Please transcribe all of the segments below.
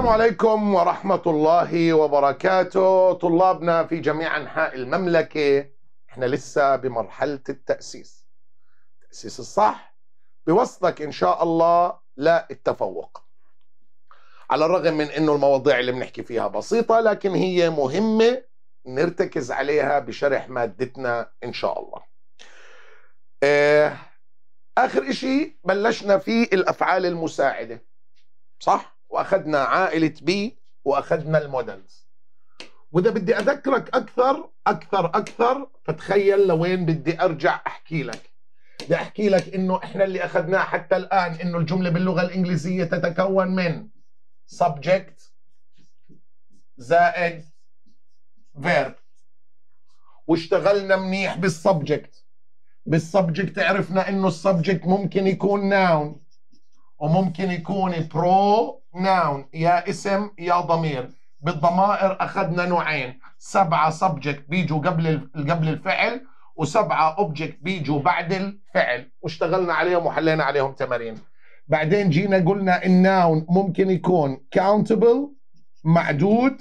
السلام عليكم ورحمة الله وبركاته طلابنا في جميع أنحاء المملكة احنا لسه بمرحلة التأسيس التأسيس الصح بوصلك إن شاء الله للتفوق على الرغم من أنه المواضيع اللي بنحكي فيها بسيطة لكن هي مهمة نرتكز عليها بشرح مادتنا إن شاء الله آه، آخر إشي بلشنا فيه الأفعال المساعدة صح؟ واخذنا عائله بي واخذنا المودلز واذا بدي اذكرك اكثر اكثر اكثر فتخيل لوين بدي ارجع احكي لك بدي احكي لك انه احنا اللي اخذناه حتى الان انه الجمله باللغه الانجليزيه تتكون من subject زائد verb واشتغلنا منيح بالسبجكت بالسبجكت عرفنا انه السبجكت ممكن يكون noun وممكن يكون برو ناون يا اسم يا ضمير بالضمائر اخذنا نوعين سبعه سبجكت بيجوا قبل قبل الفعل وسبعه اوبجكت بيجوا بعد الفعل واشتغلنا عليهم وحلينا عليهم تمارين بعدين جينا قلنا الناون ممكن يكون كاونتبل معدود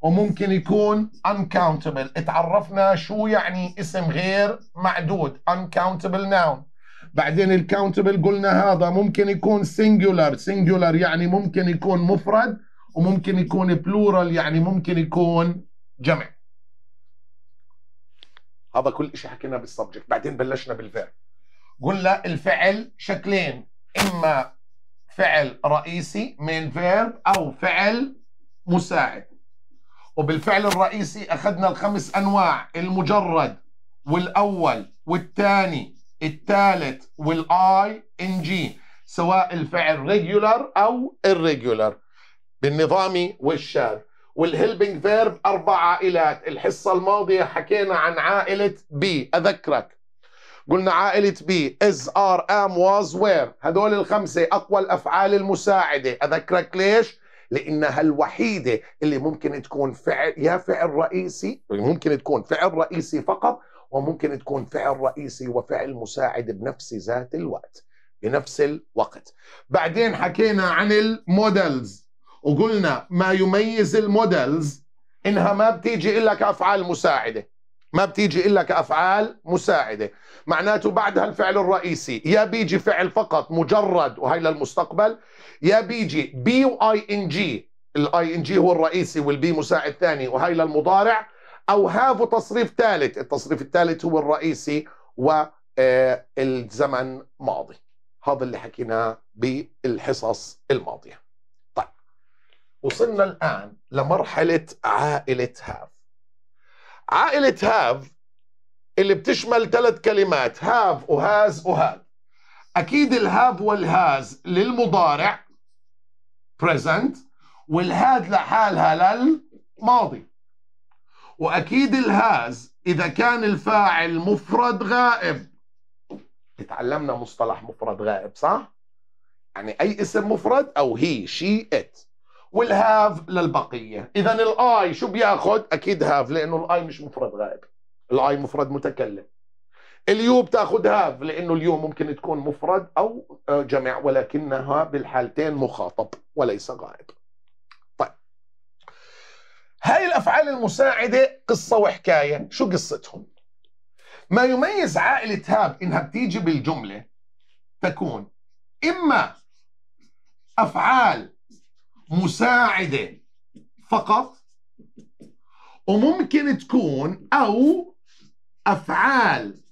وممكن يكون uncountable اتعرفنا شو يعني اسم غير معدود uncountable noun بعدين الكاونتبل قلنا هذا ممكن يكون سنجولار سنجولار يعني ممكن يكون مفرد وممكن يكون بلورال يعني ممكن يكون جمع هذا كل شيء حكيناه بالسبجكت بعدين بلشنا بالفعل قلنا الفعل شكلين اما فعل رئيسي مين فيرب او فعل مساعد وبالفعل الرئيسي اخذنا الخمس انواع المجرد والاول والثاني الثالث والاي ان جي سواء الفعل ريجولار او الريجولر بالنظامي والشاذ والهيلبنج فيرب اربع عائلات الحصه الماضيه حكينا عن عائله بي اذكرك قلنا عائلة بي از ار ام واز وير هذول الخمسة أقوى الأفعال المساعدة أذكرك ليش؟ لأنها الوحيدة اللي ممكن تكون فعل يا فعل رئيسي ممكن تكون فعل رئيسي فقط وممكن تكون فعل رئيسي وفعل مساعد بنفس ذات الوقت بنفس الوقت بعدين حكينا عن المودلز وقلنا ما يميز المودلز انها ما بتيجي الا كافعال مساعده ما بتيجي الا كافعال مساعده معناته بعدها الفعل الرئيسي يا بيجي فعل فقط مجرد وهي للمستقبل يا بيجي بي واي ان جي الاي ان جي هو الرئيسي والبي مساعد ثاني وهي للمضارع أو هاف تصريف ثالث التصريف الثالث هو الرئيسي والزمن آه، ماضي هذا اللي حكيناه بالحصص الماضية طيب وصلنا الآن لمرحلة عائلة هاف عائلة هاف اللي بتشمل ثلاث كلمات هاف وهاز وهاد أكيد الهاف والهاز للمضارع present والهاد لحالها للماضي واكيد الهاز اذا كان الفاعل مفرد غائب اتعلمنا مصطلح مفرد غائب صح يعني اي اسم مفرد او هي شي ات والهاف للبقيه اذا الاي شو بياخذ اكيد هاف لانه الاي مش مفرد غائب الاي مفرد متكلم اليو بتاخذ هاف لانه اليو ممكن تكون مفرد او آه، جمع ولكنها بالحالتين مخاطب وليس غائب هاي الافعال المساعده قصه وحكايه شو قصتهم ما يميز عائله هاب انها بتيجي بالجمله تكون اما افعال مساعده فقط وممكن تكون او افعال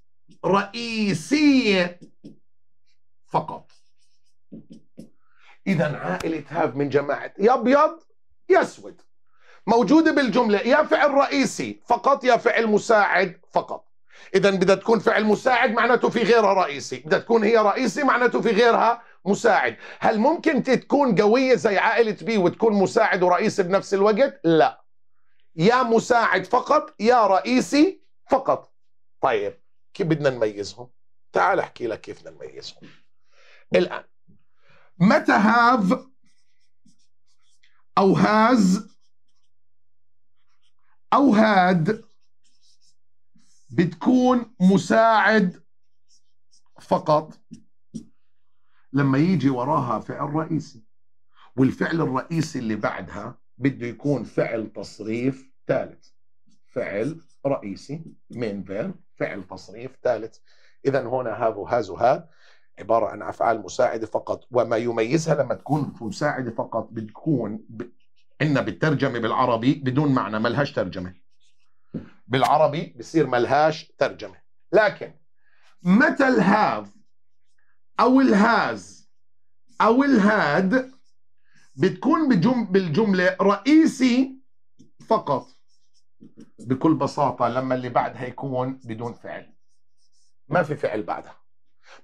رئيسيه فقط اذا عائله هاب من جماعه يا ابيض يا اسود موجودة بالجملة يا فعل رئيسي فقط يا فعل مساعد فقط إذا بدها تكون فعل مساعد معناته في غيرها رئيسي بدها تكون هي رئيسي معناته في غيرها مساعد هل ممكن تكون قوية زي عائلة بي وتكون مساعد ورئيسي بنفس الوقت لا يا مساعد فقط يا رئيسي فقط طيب كيف بدنا نميزهم تعال احكي لك كيف بدنا نميزهم الان متى هاف او هاز أو هاد بتكون مساعد فقط لما يجي وراها فعل رئيسي والفعل الرئيسي اللي بعدها بده يكون فعل تصريف ثالث فعل رئيسي مين فعل فعل تصريف ثالث اذا هنا هذا وهاز وهاد عباره عن افعال مساعده فقط وما يميزها لما تكون مساعده فقط بتكون عندنا بالترجمه بالعربي بدون معنى ملهاش ترجمه بالعربي بصير ملهاش ترجمه لكن متى الهاف او الهاز او الهاد بتكون بالجمله رئيسي فقط بكل بساطه لما اللي بعدها يكون بدون فعل ما في فعل بعدها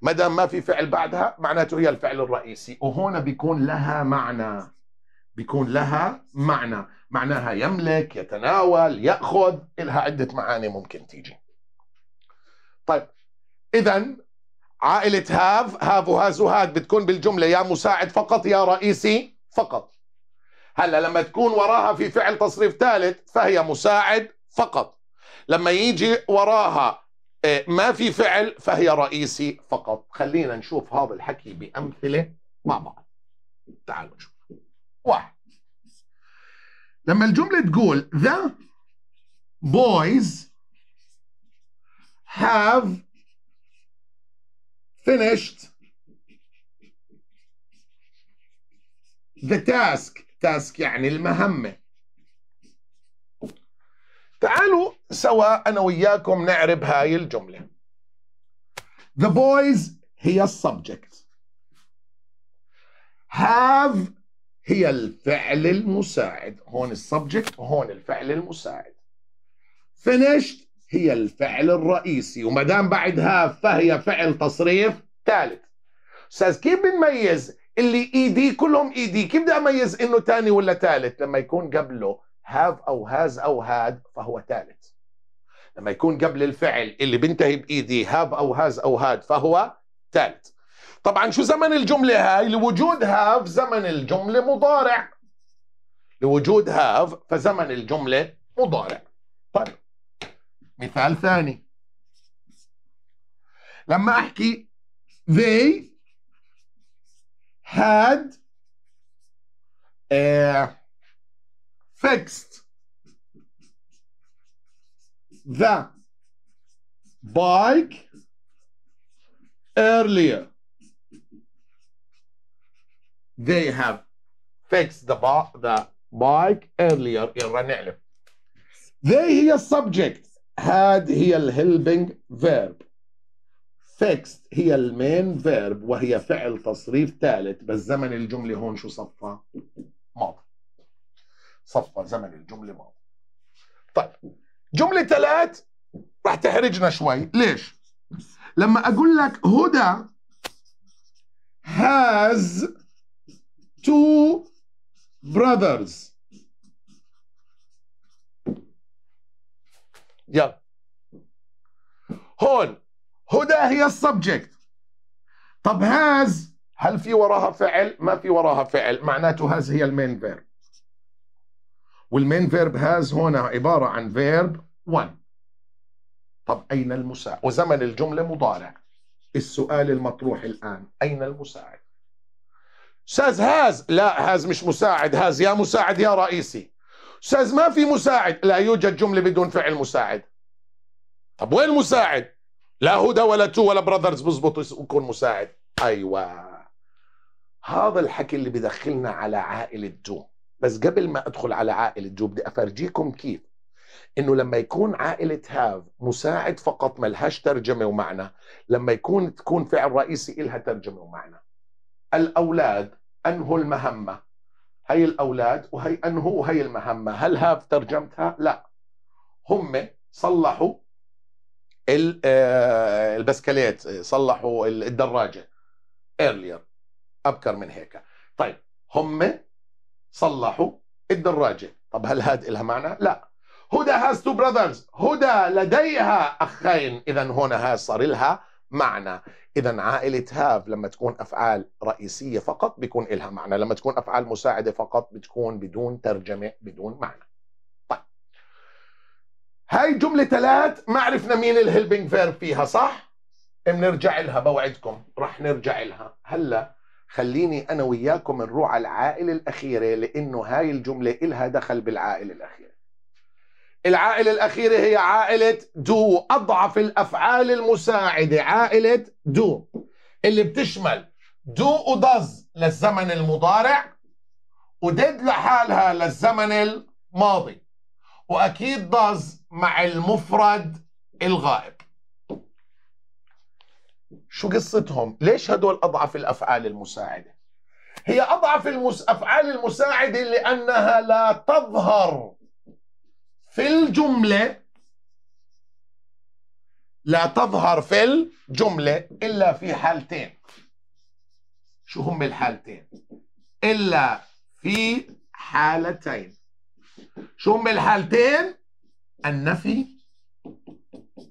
ما دام ما في فعل بعدها معناته هي الفعل الرئيسي وهنا بيكون لها معنى بيكون لها معنى معناها يملك يتناول يأخذ لها عدة معاني ممكن تيجي طيب إذا عائلة هاف هاف وهاز وهاد بتكون بالجملة يا مساعد فقط يا رئيسي فقط هلا لما تكون وراها في فعل تصريف ثالث فهي مساعد فقط لما يجي وراها آه، ما في فعل فهي رئيسي فقط خلينا نشوف هذا الحكي بأمثلة مع بعض تعالوا نشوف واحد لما الجملة تقول the boys have finished the task task يعني المهمة تعالوا سوا أنا وياكم نعرب هاي الجملة The boys هي subject have هي الفعل المساعد هون السبجكت هون الفعل المساعد finished هي الفعل الرئيسي وما دام بعدها فهي فعل تصريف ثالث استاذ كيف بنميز اللي اي e دي كلهم اي e دي كيف بدي اميز انه ثاني ولا ثالث لما يكون قبله هاف او هاز او هاد فهو ثالث لما يكون قبل الفعل اللي بينتهي بايدي هاف e او هاز او هاد فهو ثالث طبعا شو زمن الجملة هاي لوجود هاف زمن الجملة مضارع لوجود هاف فزمن الجملة مضارع طيب مثال ثاني لما أحكي they had a fixed the bike earlier they have fixed the, the bike earlier يلا نعلم they هي السبجكت had هي الهيلبنج verb fixed هي المين verb وهي فعل تصريف ثالث بس زمن الجملة هون شو صفى ماضي صفى زمن الجملة ماضي طيب جملة ثلاث رح تحرجنا شوي ليش لما أقول لك هدى has two brothers يلا هون هدى هي السبجكت طب هاز هل في وراها فعل؟ ما في وراها فعل معناته هاز هي المين فيرب والمين فيرب هاز هنا عبارة عن فيرب 1 طب أين المساعد؟ وزمن الجملة مضارع السؤال المطروح الآن أين المساعد؟ استاذ هاز لا هاز مش مساعد هاز يا مساعد يا رئيسي استاذ ما في مساعد لا يوجد جمله بدون فعل مساعد طب وين مساعد لا هدى ولا تو ولا براذرز بزبط يكون مساعد ايوه هذا الحكي اللي بدخلنا على عائله جو بس قبل ما ادخل على عائله جو بدي افرجيكم كيف انه لما يكون عائله هاف مساعد فقط ملهاش ترجمه ومعنى لما يكون تكون فعل رئيسي الها ترجمه ومعنى الأولاد أنهوا المهمة هي الأولاد وهي أنهوا هي المهمة هل هاف ترجمتها؟ لا هم صلحوا آه، البسكليت صلحوا الدراجة earlier أبكر من هيك طيب هم صلحوا الدراجة طب هل هاد إلها معنى؟ لا هدى هاز تو براذرز هدى لديها أخين إذا هنا هاي صار لها معنى اذا عائله هاف لما تكون افعال رئيسيه فقط بيكون لها معنى لما تكون افعال مساعده فقط بتكون بدون ترجمه بدون معنى طيب هاي جمله ثلاث ما عرفنا مين الهيلبينج فيرب فيها صح بنرجع لها بوعدكم رح نرجع لها هلا خليني انا وياكم نروح على العائله الاخيره لانه هاي الجمله الها دخل بالعائله الاخيره العائلة الأخيرة هي عائلة دو أضعف الأفعال المساعدة عائلة دو اللي بتشمل دو ودز للزمن المضارع وديد لحالها للزمن الماضي وأكيد دز مع المفرد الغائب شو قصتهم؟ ليش هدول أضعف الأفعال المساعدة؟ هي أضعف المس... أفعال المساعدة لأنها لا تظهر في الجملة لا تظهر في الجملة إلا في حالتين شو هم الحالتين إلا في حالتين شو هم الحالتين النفي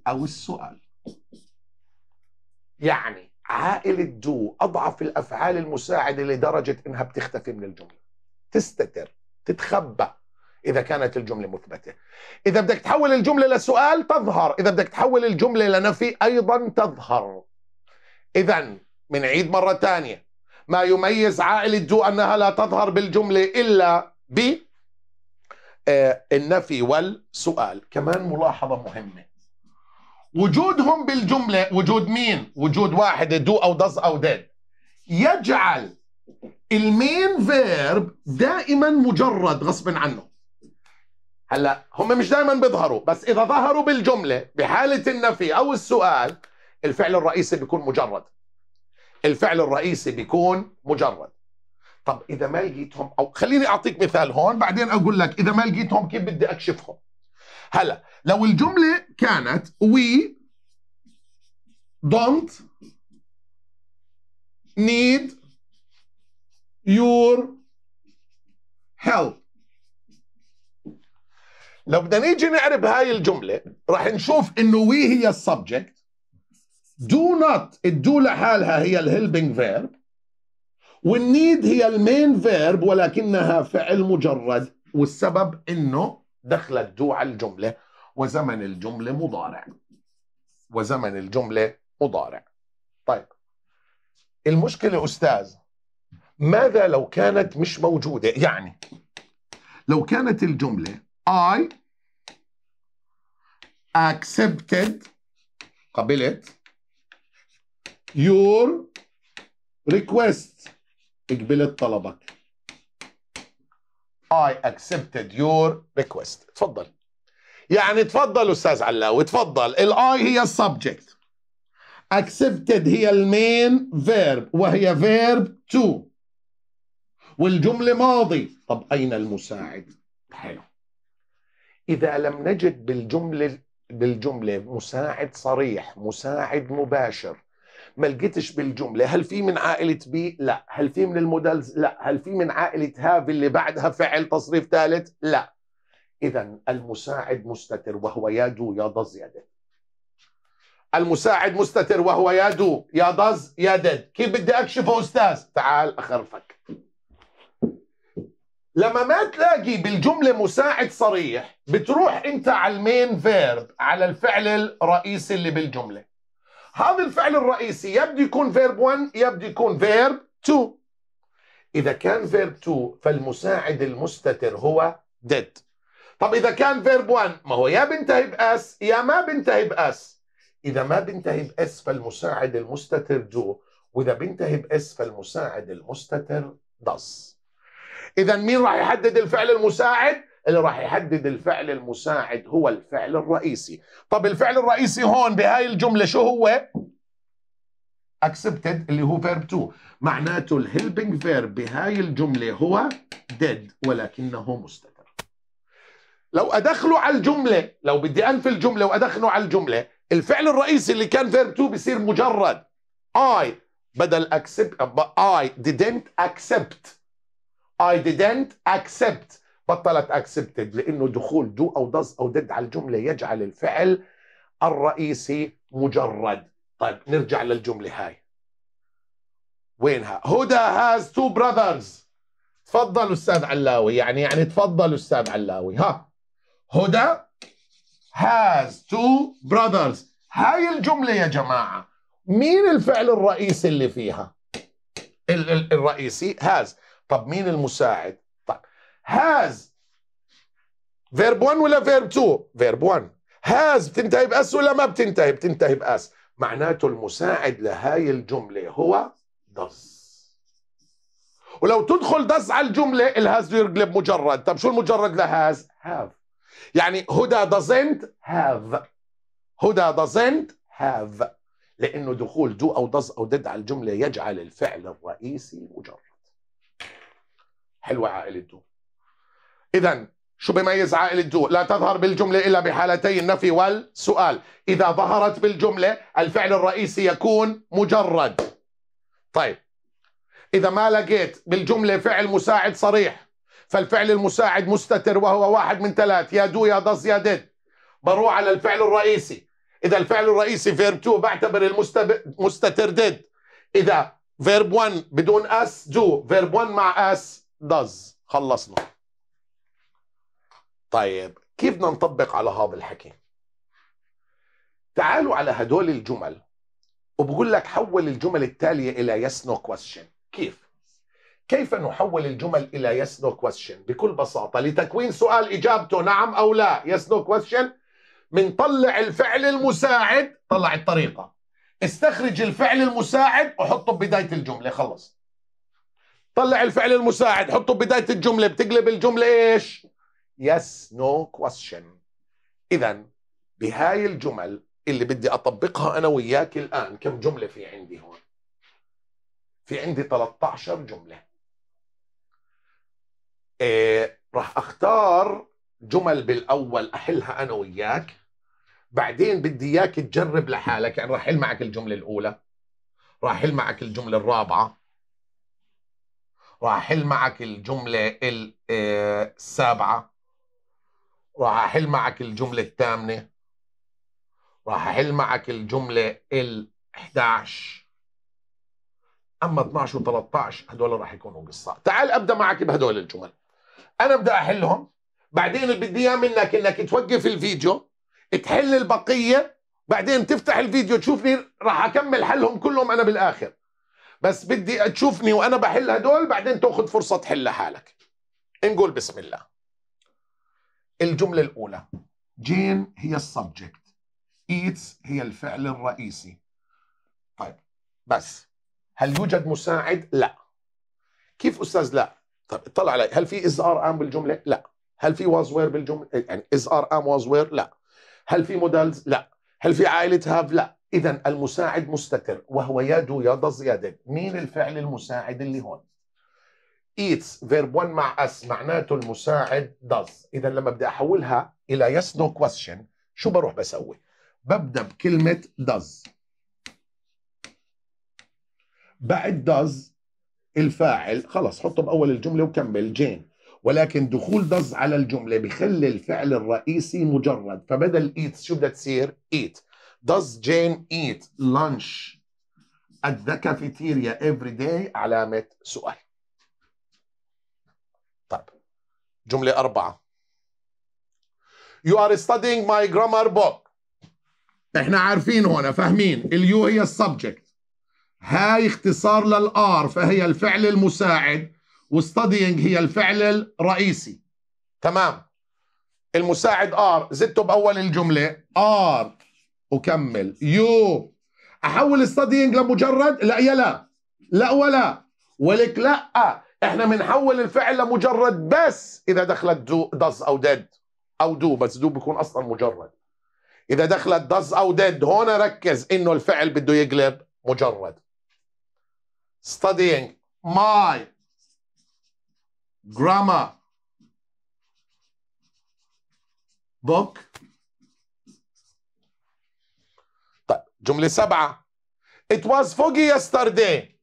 أو السؤال يعني عائلة دو أضعف الأفعال المساعدة لدرجة إنها بتختفي من الجملة تستتر تتخبى اذا كانت الجمله مثبته اذا بدك تحول الجمله لسؤال تظهر اذا بدك تحول الجمله لنفي ايضا تظهر اذا عيد مره ثانيه ما يميز عائله دو انها لا تظهر بالجمله الا ب آه، النفي والسؤال كمان ملاحظه مهمه وجودهم بالجمله وجود مين وجود واحد دو او دز او ديد يجعل المين فيرب دائما مجرد غصب عنه هلا هم مش دائما بيظهروا بس اذا ظهروا بالجمله بحاله النفي او السؤال الفعل الرئيسي بيكون مجرد الفعل الرئيسي بيكون مجرد طب اذا ما لقيتهم او خليني اعطيك مثال هون بعدين اقول لك اذا ما لقيتهم كيف بدي اكشفهم هلا لو الجمله كانت وي don't need your help لو بدنا نيجي نعرب هاي الجمله راح نشوف انه وي هي السبجكت دو نوت الدو لحالها هي الهيلبنج فيرب والنيد هي المين فيرب ولكنها فعل مجرد والسبب انه دخلت دو على الجمله وزمن الجمله مضارع وزمن الجمله مضارع طيب المشكله استاذ ماذا لو كانت مش موجوده يعني لو كانت الجمله I accepted قبلت your request قبلت طلبك I accepted your request تفضل يعني تفضل استاذ علاوي تفضل الاي هي السبجكت accepted هي المين فيرب وهي فيرب تو والجمله ماضي طب اين المساعد حلو إذا لم نجد بالجملة بالجملة مساعد صريح مساعد مباشر ما لقيتش بالجملة هل في من عائلة بي؟ لا هل في من المودلز؟ لا هل في من عائلة هاف اللي بعدها فعل تصريف ثالث؟ لا إذا المساعد مستتر وهو يدو يضز يدد المساعد مستتر وهو يدو يضز يدد كيف بدي أكشفه أستاذ؟ تعال أخرفك لما ما تلاقي بالجمله مساعد صريح بتروح انت على المين فيرب على الفعل الرئيسي اللي بالجمله هذا الفعل الرئيسي يا بده يكون فيرب 1 يا بده يكون فيرب 2 اذا كان فيرب 2 فالمساعد المستتر هو did طب اذا كان فيرب 1 ما هو يا بينتهي باس يا ما بينتهي باس اذا ما بينتهي باس فالمساعد المستتر دو واذا بينتهي باس فالمساعد المستتر does اذا مين راح يحدد الفعل المساعد اللي راح يحدد الفعل المساعد هو الفعل الرئيسي طب الفعل الرئيسي هون بهاي الجمله شو هو accepted اللي هو verb 2 معناته الهيلبنج فيرب بهاي الجملة هو ديد ولكنه مستتر لو أدخله على الجملة لو بدي أنفي الجملة وأدخله على الجملة الفعل الرئيسي اللي كان verb 2 بصير مجرد I بدل accept I didn't accept I didn't accept بطلت accepted لأنه دخول do أو does أو did على الجملة يجعل الفعل الرئيسي مجرد طيب نرجع للجملة هاي وينها هدى has two brothers تفضل أستاذ علاوي يعني يعني تفضل أستاذ علاوي ها هدى has two brothers هاي الجملة يا جماعة مين الفعل الرئيسي اللي فيها ال ال الرئيسي has طب مين المساعد طب هاز فيرب 1 ولا فيرب 2 فيرب 1 هاز بتنتهي باس ولا ما بتنتهي بتنتهي باس معناته المساعد لهاي الجمله هو دز ولو تدخل دز على الجمله الهاز يقلب مجرد طب شو المجرد لهاز هاف يعني هدى doesn't have هدى doesn't have لانه دخول دو او دز او دد على الجمله يجعل الفعل الرئيسي مجرد حلوه عائله دول اذا شو بيميز عائلة دول لا تظهر بالجملة إلا بحالتي النفي والسؤال إذا ظهرت بالجملة الفعل الرئيسي يكون مجرد طيب إذا ما لقيت بالجملة فعل مساعد صريح فالفعل المساعد مستتر وهو واحد من ثلاث يا دو يا ضز يا دد بروح على الفعل الرئيسي إذا الفعل الرئيسي فيرب 2 بعتبر المستتر دد إذا فيرب 1 بدون أس دو فيرب 1 مع أس داز خلصنا طيب كيف بدنا نطبق على هذا الحكي تعالوا على هدول الجمل وبقول لك حول الجمل التالية إلى yes no question كيف كيف نحول الجمل إلى yes no question بكل بساطة لتكوين سؤال إجابته نعم أو لا yes no question بنطلع الفعل المساعد طلع الطريقة استخرج الفعل المساعد وحطه ببداية الجملة خلص طلع الفعل المساعد حطه بداية الجملة بتقلب الجملة إيش yes no question إذا بهاي الجمل اللي بدي أطبقها أنا وياك الآن كم جملة في عندي هون في عندي 13 جملة إيه راح أختار جمل بالأول أحلها أنا وياك بعدين بدي إياك تجرب لحالك يعني راح أحل معك الجملة الأولى راح أحل معك الجملة الرابعة وهحل معك الجملة السابعة آه، وهحل معك الجملة الثامنة وهحل معك الجملة ال11 أما 12 و13 هدول راح يكونوا قصة تعال أبدأ معك بهدول الجمل أنا بدي أحلهم بعدين اللي بدي إياه منك إنك توقف الفيديو تحل البقية بعدين تفتح الفيديو تشوفني راح أكمل حلهم كلهم أنا بالآخر بس بدي تشوفني وانا بحل هدول بعدين تاخذ فرصه تحل حالك نقول بسم الله الجمله الاولى جين هي السبجكت ايتس هي الفعل الرئيسي طيب بس هل يوجد مساعد لا كيف استاذ لا طب اطلع علي هل في از ار ام بالجمله لا هل في واز وير بالجمله يعني از ار ام واز وير لا هل في مودلز لا هل في عائلة هاف؟ لا إذا المساعد مستتر وهو يد يد زيادة مين الفعل المساعد اللي هون؟ ايتس فيرب 1 مع اس معناته المساعد does إذا لما بدي أحولها إلى yes no question شو بروح بسوي؟ ببدأ بكلمة does بعد does الفاعل خلص حطه بأول الجملة وكمل جين ولكن دخول دز على الجملة بخلي الفعل الرئيسي مجرد فبدل eat شو بدها تصير eat Does Jane eat lunch at the cafeteria every day علامة سؤال طيب جملة أربعة You are studying my grammar book احنا عارفين هنا فاهمين اليو هي السبجكت هاي اختصار للآر فهي الفعل المساعد وستاديينج هي الفعل الرئيسي تمام المساعد ار زدته باول الجمله ار وكمل يو احول ستادينج لمجرد لا يا لا لا ولا ولك لا آه. احنا بنحول الفعل لمجرد بس اذا دخلت دو دز او ديد او دو بس دو بيكون اصلا مجرد اذا دخلت دز او ديد هون ركز انه الفعل بده يقلب مجرد studying my grammar book طيب جملة سبعة It was foggy yesterday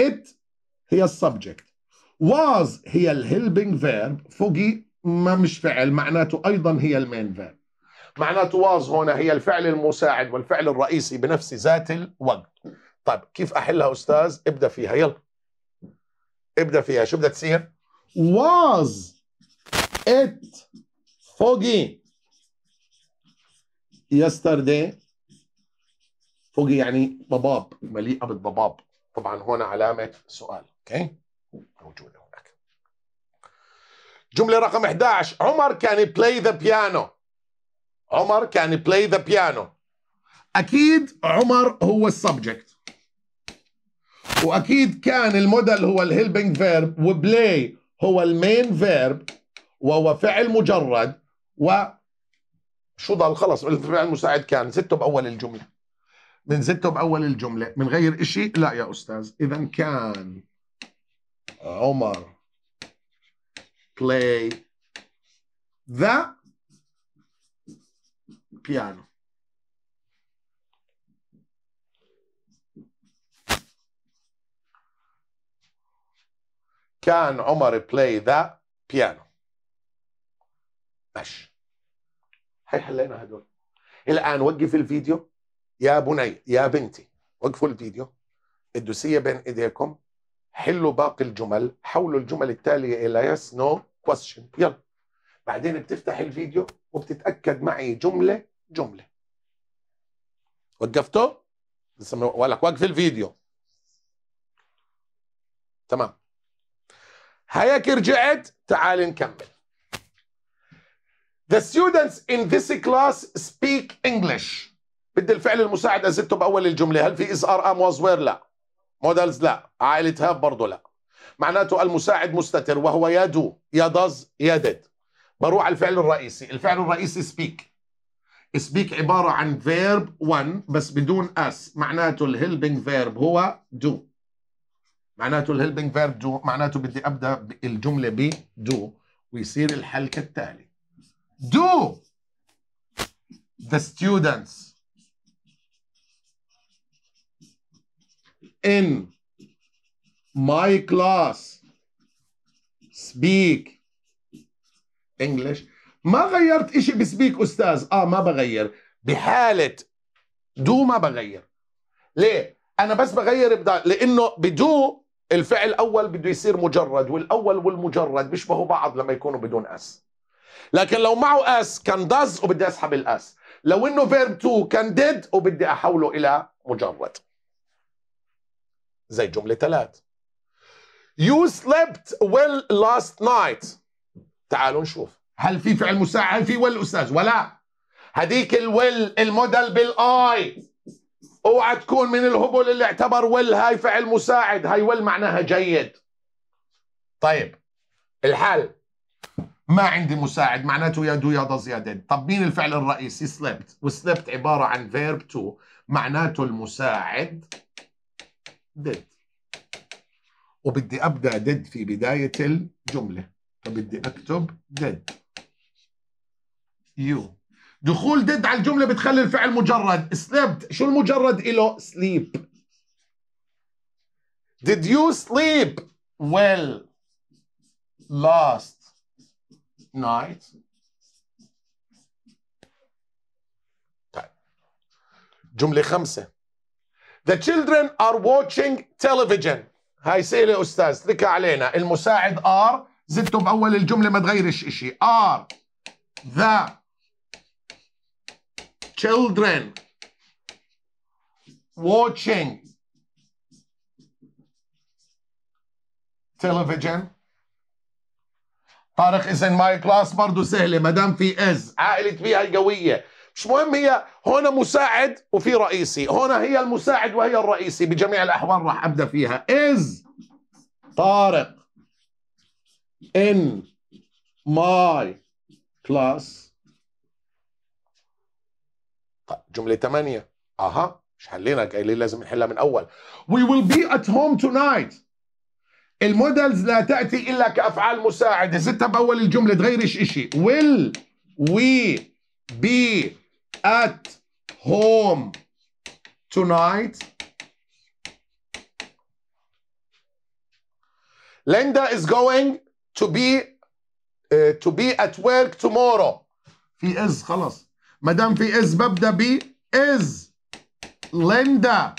It هي السبجكت was هي helping فيرب foggy ما مش فعل معناته أيضا هي المين فيرب معناته was هنا هي الفعل المساعد والفعل الرئيسي بنفس ذات الوقت طيب كيف أحلها أستاذ ابدأ فيها يلا ابدأ فيها شو بدها تصير Was it foggy yesterday فوقي يعني ضباب مليئه بالضباب طبعا هون علامه سؤال اوكي موجوده هناك جمله رقم 11 عمر كان play ذا بيانو عمر كان play ذا بيانو اكيد عمر هو السبجكت واكيد كان الموديل هو الهيلبنج فيرب وبلاي هو المين فيرب وهو فعل مجرد و شو ضل خلص الفعل المساعد كان زدته باول الجمله من زدته باول الجمله من غير شيء لا يا استاذ اذا كان عمر play the piano كان عمر بلاي ذا بيانو ماشي حلينا هدول الان وقف الفيديو يا بني يا بنتي وقفوا الفيديو الدوسيه بين ايديكم حلوا باقي الجمل حولوا الجمل التاليه الى يس نو كويستشن يلا بعدين بتفتح الفيديو وبتتاكد معي جمله جمله وقفته لسه لك وقف الفيديو تمام هياك رجعت تعال نكمل The students in this class speak English بدي الفعل المساعد ازته باول الجمله هل في از ار ام واز وير لا مودلز لا عائله هاب برضه لا معناته المساعد مستتر وهو يدو يدز يدد بروح على الفعل الرئيسي الفعل الرئيسي سبيك سبيك عباره عن فيرب 1 بس بدون اس معناته الهيلبنج فيرب هو دو معناته الهيلبنج فيرب دو معناته بدي ابدا الجمله ب دو ويصير الحل كالتالي دو the students in my class speak English ما غيرت اشي بسبيك استاذ اه ما بغير بحالة دو ما بغير ليه انا بس بغير بدأ لانه بدو الفعل الاول بده يصير مجرد والاول والمجرد بيشبهوا بعض لما يكونوا بدون اس لكن لو معه اس كان داز وبدي اسحب الاس لو انه فيرب تو كان ديد وبدي احوله الى مجرد زي جمله ثلاث يو سليبت ويل لاست نايت تعالوا نشوف هل في فعل مساعد في ويل استاذ ولا هديك الويل الموديل بالاي اوعى تكون من الهبل اللي اعتبر ول هاي فعل مساعد هاي ول معناها جيد طيب الحل ما عندي مساعد معناته يا دو يد يا يدين طب مين الفعل الرئيسي سليبت وسليبت عبارة عن فيرب تو معناته المساعد ديد وبدي أبدأ ديد في بداية الجملة فبدي أكتب ديد يو دخول ديد على الجمله بتخلي الفعل مجرد سليبت شو المجرد له sleep did you sleep well last night طيب جمله خمسه The children are watching television هاي سئلة أستاذ لك علينا المساعد are زدته بأول الجملة ما تغيرش إشي are the children watching television طارق is in my class برضه سهله ما دام في از عائله هي قوية مش مهم هي هنا مساعد وفي رئيسي هنا هي المساعد وهي الرئيسي بجميع الاحوال راح ابدا فيها از طارق in my class جمله 8 اها مش حلينا قايلين لازم نحلها من اول وي ويل بي ات هوم تونايت المودلز لا تاتي الا كافعال مساعده زدتها باول الجمله تغيرش شيء ويل وي بي ات هوم tonight Linda is going to be uh, to be at work tomorrow. في از خلص Madam, في is ببدا ب is Linda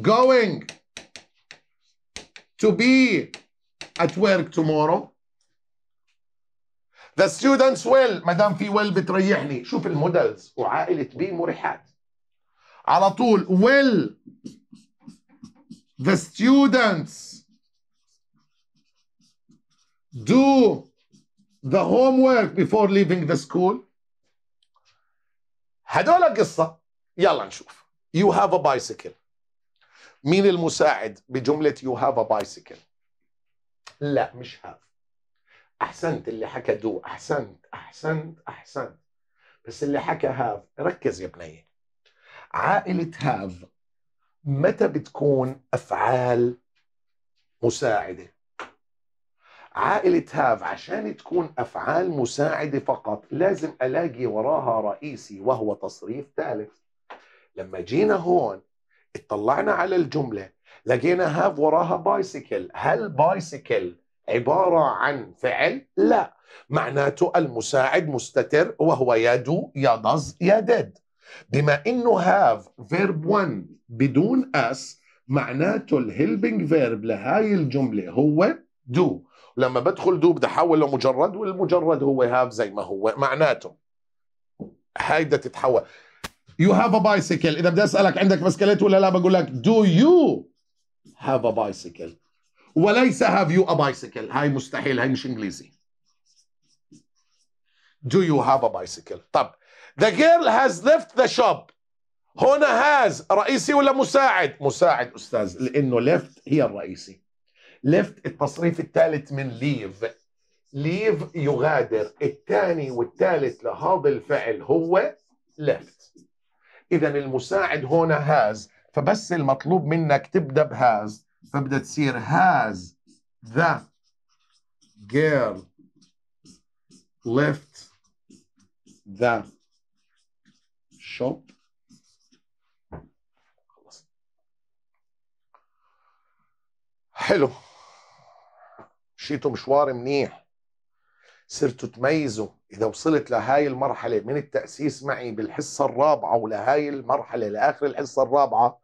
going to be at work tomorrow The students will ما دام في will بتريحني شوف المودلز وعائلة بي مريحات على طول will the students do the homework before leaving the school هدول قصة يلا نشوف يو هاف ا بايسيكل مين المساعد بجملة يو هاف ا بايسيكل لا مش هاف أحسنت اللي حكى دو أحسنت أحسنت أحسنت بس اللي حكى هاف ركز يا بنية عائلة هاف متى بتكون أفعال مساعدة عائلة هاف عشان تكون أفعال مساعدة فقط لازم ألاقي وراها رئيسي وهو تصريف ثالث لما جينا هون اطلعنا على الجملة لقينا هاف وراها بايسيكل هل بايسيكل عبارة عن فعل؟ لا معناته المساعد مستتر وهو يدو يدز يدد بما انه هاف فيرب 1 بدون اس معناته الهيلبنج فيرب لهاي الجملة هو دو لما بدخل دو بدي احول لمجرد والمجرد هو هاف زي ما هو معناته هاي بدها تتحول يو هاف ا بايسيكل اذا بدي اسالك عندك بسكليت ولا لا بقول لك دو يو هاف ا بايسيكل وليس هاف يو ا بايسيكل هاي مستحيل هاي مش انجليزي Do you have a bicycle? طب The girl has left the shop. هنا has رئيسي ولا مساعد؟ مساعد أستاذ لأنه left هي الرئيسي. ليفت التصريف الثالث من ليف ليف يغادر الثاني والثالث لهذا الفعل هو ليفت اذا المساعد هنا هاز فبس المطلوب منك تبدا بهاز فبدها تصير هاز ذا girl ليفت the shop حلو مشيتوا مشوار منيح صرتوا تميزوا اذا وصلت لهاي المرحله من التاسيس معي بالحصه الرابعه ولهاي المرحله لاخر الحصه الرابعه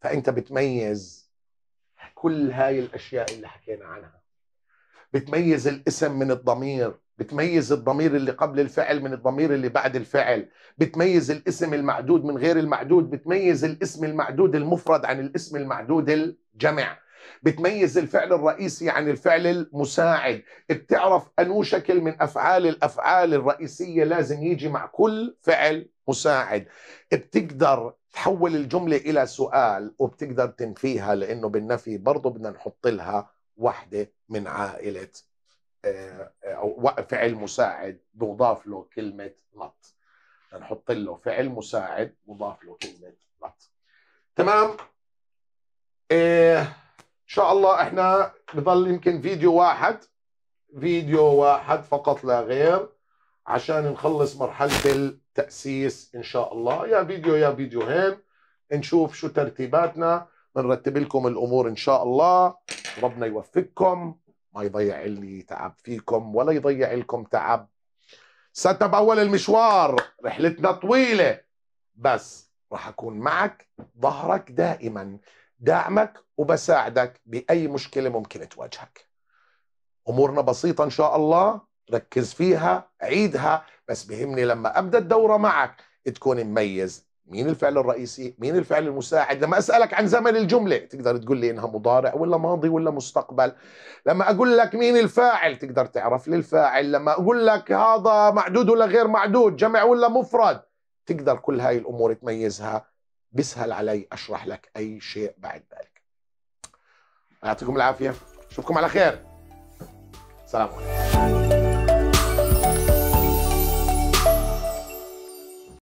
فانت بتميز كل هاي الاشياء اللي حكينا عنها بتميز الاسم من الضمير بتميز الضمير اللي قبل الفعل من الضمير اللي بعد الفعل بتميز الاسم المعدود من غير المعدود بتميز الاسم المعدود المفرد عن الاسم المعدود الجمع بتميز الفعل الرئيسي عن الفعل المساعد بتعرف انو شكل من افعال الافعال الرئيسيه لازم يجي مع كل فعل مساعد بتقدر تحول الجمله الى سؤال وبتقدر تنفيها لانه بالنفي برضه بدنا نحط لها وحده من عائله آه، او فعل مساعد بضاف له كلمه نط نحط له فعل مساعد مضاف له كلمه نط تمام إيه شاء الله احنا نظل يمكن فيديو واحد فيديو واحد فقط لا غير عشان نخلص مرحلة التأسيس إن شاء الله يا فيديو يا فيديوهين نشوف شو ترتيباتنا بنرتب لكم الأمور إن شاء الله ربنا يوفقكم ما يضيع لي تعب فيكم ولا يضيع لكم تعب ستبول المشوار رحلتنا طويلة بس راح أكون معك ظهرك دائماً داعمك وبساعدك باي مشكله ممكن تواجهك امورنا بسيطه ان شاء الله ركز فيها عيدها بس بهمني لما ابدا الدوره معك تكون مميز مين الفعل الرئيسي مين الفعل المساعد لما اسالك عن زمن الجمله تقدر تقول لي انها مضارع ولا ماضي ولا مستقبل لما اقول لك مين الفاعل تقدر تعرف لي الفاعل لما اقول لك هذا معدود ولا غير معدود جمع ولا مفرد تقدر كل هاي الامور تميزها بيسهل علي اشرح لك اي شيء بعد ذلك يعطيكم العافيه اشوفكم على خير سلام عليكم